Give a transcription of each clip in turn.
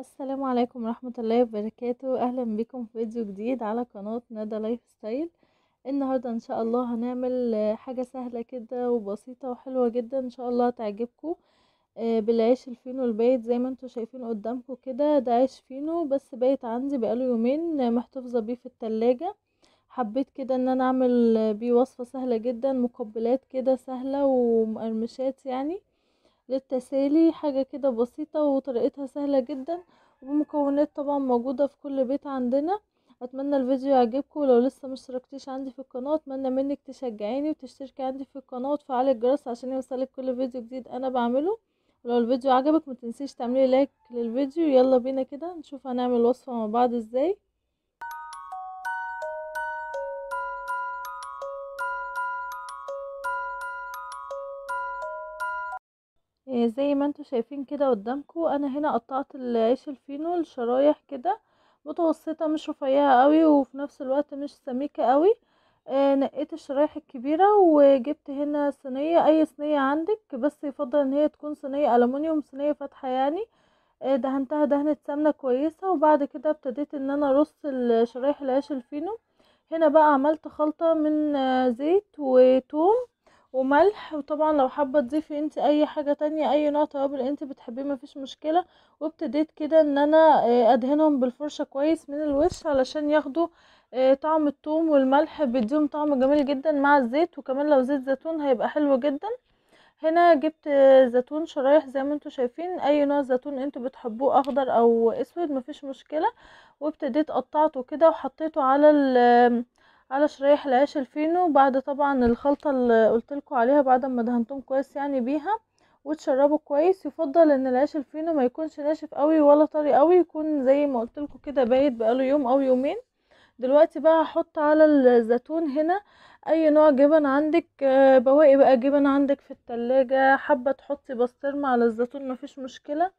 السلام عليكم ورحمة الله وبركاته أهلا بكم في فيديو جديد على قناة ندى لايف ستايل النهاردة إن شاء الله هنعمل حاجة سهلة كده وبسيطة وحلوة جدا إن شاء الله تعجبكم آه، بالعيش الفينو البايت زي ما انتوا شايفين قدامكم كده ده عيش فينو بس بايت عندي بقاله يومين محتفظة بيه في التلاجة حبيت كده ان انا اعمل بيه وصفة سهلة جدا مقبلات كده سهلة ومقرمشات يعني للتسالي حاجة كده بسيطة وطريقتها سهلة جدا ومكونات طبعا موجودة في كل بيت عندنا اتمنى الفيديو يعجبكم ولو لسه مشتركتيش عندي في القناه اتمنى منك تشجعيني وتشتركي عندي في القناه وتفعلي الجرس عشان يوصلك كل فيديو جديد انا بعمله ولو الفيديو عجبك متنسيش تعملي لايك للفيديو يلا بينا كده نشوف هنعمل وصفه مع بعض ازاي آه، زي ما انتوا شايفين كده قدامكم انا هنا قطعت العيش الفينو لشرايح كده متوسطه مش رفيعه قوي وفي نفس الوقت مش سميكه قوي آه، نقيت الشرايح الكبيره وجبت هنا صينيه اي صينيه عندك بس يفضل ان هي تكون صينيه الومنيوم صينيه فاتحه يعني آه، دهنتها دهنه سمنه كويسه وبعد كده ابتديت ان انا ارص شرايح العيش الفينو هنا بقى عملت خلطه من زيت وتوم وملح وطبعا لو حابة تضيفي انت اي حاجة تانية اي نوع توابل انت بتحبيه مفيش مشكلة وابتديت كده ان انا آه، ادهنهم بالفرشة كويس من الوش علشان ياخدوا آه، طعم الثوم والملح بيديهم طعم جميل جدا مع الزيت وكمان لو زيت زيتون هيبقى حلو جدا هنا جبت آه، زيتون شرايح زي ما انتوا شايفين اي نوع زيتون انتوا بتحبوه اخضر او اسود مفيش مشكلة وابتديت قطعته كده وحطيته على على شرايح العيش الفينو بعد طبعا الخلطة اللي قلتلكوا عليها بعد ما دهنتهم كويس يعني بيها وتشربوا كويس يفضل ان العيش الفينو ما يكونش ناشف قوي ولا طري قوي يكون زي ما قلتلكوا كده بايت بقاله يوم او يومين دلوقتي بقى هحط على الزيتون هنا اي نوع جبن عندك آه، بواقي بقى جبن عندك في التلاجة حابة تحطي بسطرمة على الزيتون مفيش مشكلة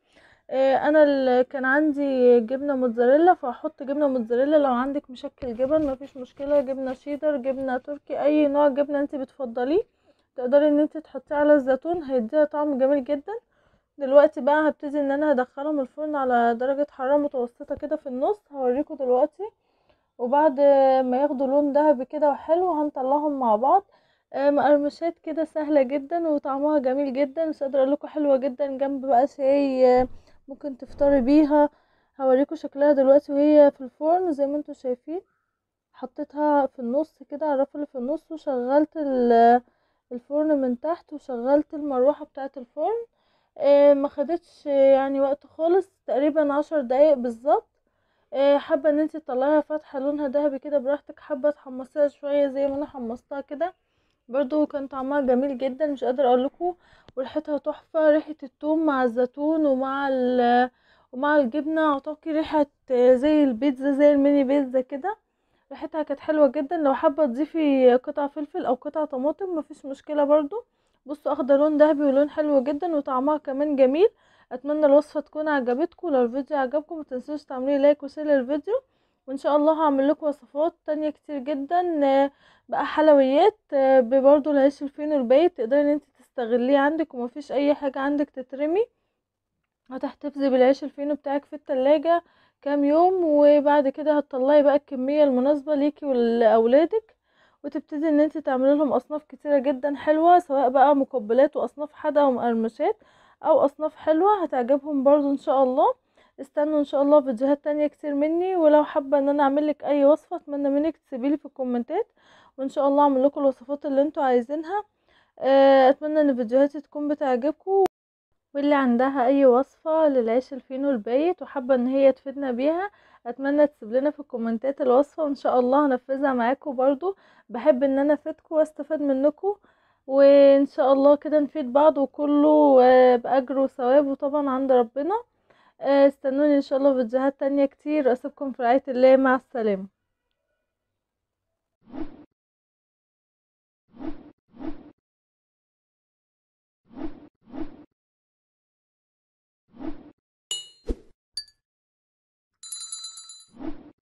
آه، انا كان عندي جبنه موتزاريلا فهحط جبنه موتزاريلا لو عندك مشكل جبن مفيش مشكله جبنه شيدر جبنه تركي اي نوع جبنه انت بتفضليه تقدري ان انت تحطيه على الزيتون هيديها طعم جميل جدا دلوقتي بقى هبتدي ان انا هدخلهم الفرن على درجه حراره متوسطه كده في النص هوريكم دلوقتي وبعد ما ياخدوا لون دهبي كده وحلو هنطلعهم مع بعض آه، مقرمشات كده سهله جدا وطعمها جميل جدا مش قادره اقول لكم حلوه جدا جنب بقى شاي آه، ممكن تفطري بيها هوريكم شكلها دلوقتي وهي في الفرن زي ما انتم شايفين حطيتها في النص كده على الرف اللي في النص وشغلت الفرن من تحت وشغلت المروحه بتاعه الفرن آه ما خدتش يعني وقت خالص تقريبا عشر دقايق بالظبط آه حابه ان انت تطلعيها فاتحه لونها ذهبي كده براحتك حابه تحمصيها شويه زي ما انا حمصتها كده برضو كان طعمها جميل جدا مش قادر لكم وريحتها تحفه ريحه التوم مع الزيتون ومع ومع الجبنه اعتقد ريحه زي البيتزا زي الميني بيتزا كده ريحتها كانت حلوه جدا لو حابه تضيفي قطع فلفل او قطع طماطم مفيش مشكله برضو بصوا اخضر لون دهبي ولون حلو جدا وطعمها كمان جميل اتمنى الوصفه تكون عجبتكم لو الفيديو عجبكم متنسوش تعملي لايك وشير للفيديو وان شاء الله هعمل لكم وصفات تانية كتير جدا آه، بقى حلويات آه، برضو العيش الفينو البايت تقدري ان انت تستغليه عندك ومفيش اي حاجة عندك تترمي هتحتفظي بالعيش الفينو بتاعك في التلاجة كام يوم وبعد كده هتطلعي بقى الكمية المناسبة ليكي ولاولادك وتبتدي ان انت تعملي لهم اصناف كتيرة جدا حلوة سواء بقى مقبلات واصناف حدا ومقرمشات او اصناف حلوة هتعجبهم برضو ان شاء الله استنوا ان شاء الله فيديوهات تانية كتير مني ولو حابة ان انا اعملك اي وصفة اتمنى منك تسيبيلي في الكومنتات وان شاء الله اعمل لكم الوصفات اللي انتوا عايزينها آه، اتمنى ان فيديوهاتي تكون بتعجبكم واللي عندها اي وصفة للعيش الفينو البايت وحابة ان هي تفيدنا بيها اتمنى تسيب لنا في الكومنتات الوصفة وان شاء الله هنفذها معاكم برضو بحب ان انا افيدكم واستفاد منكم وان شاء الله كده نفيد بعض وكله آه، باجر وثواب وطبعا عند ربنا آه، استنوني ان شاء الله فيديوهات تانية كتير واسيبكم في رعاية الله مع السلامة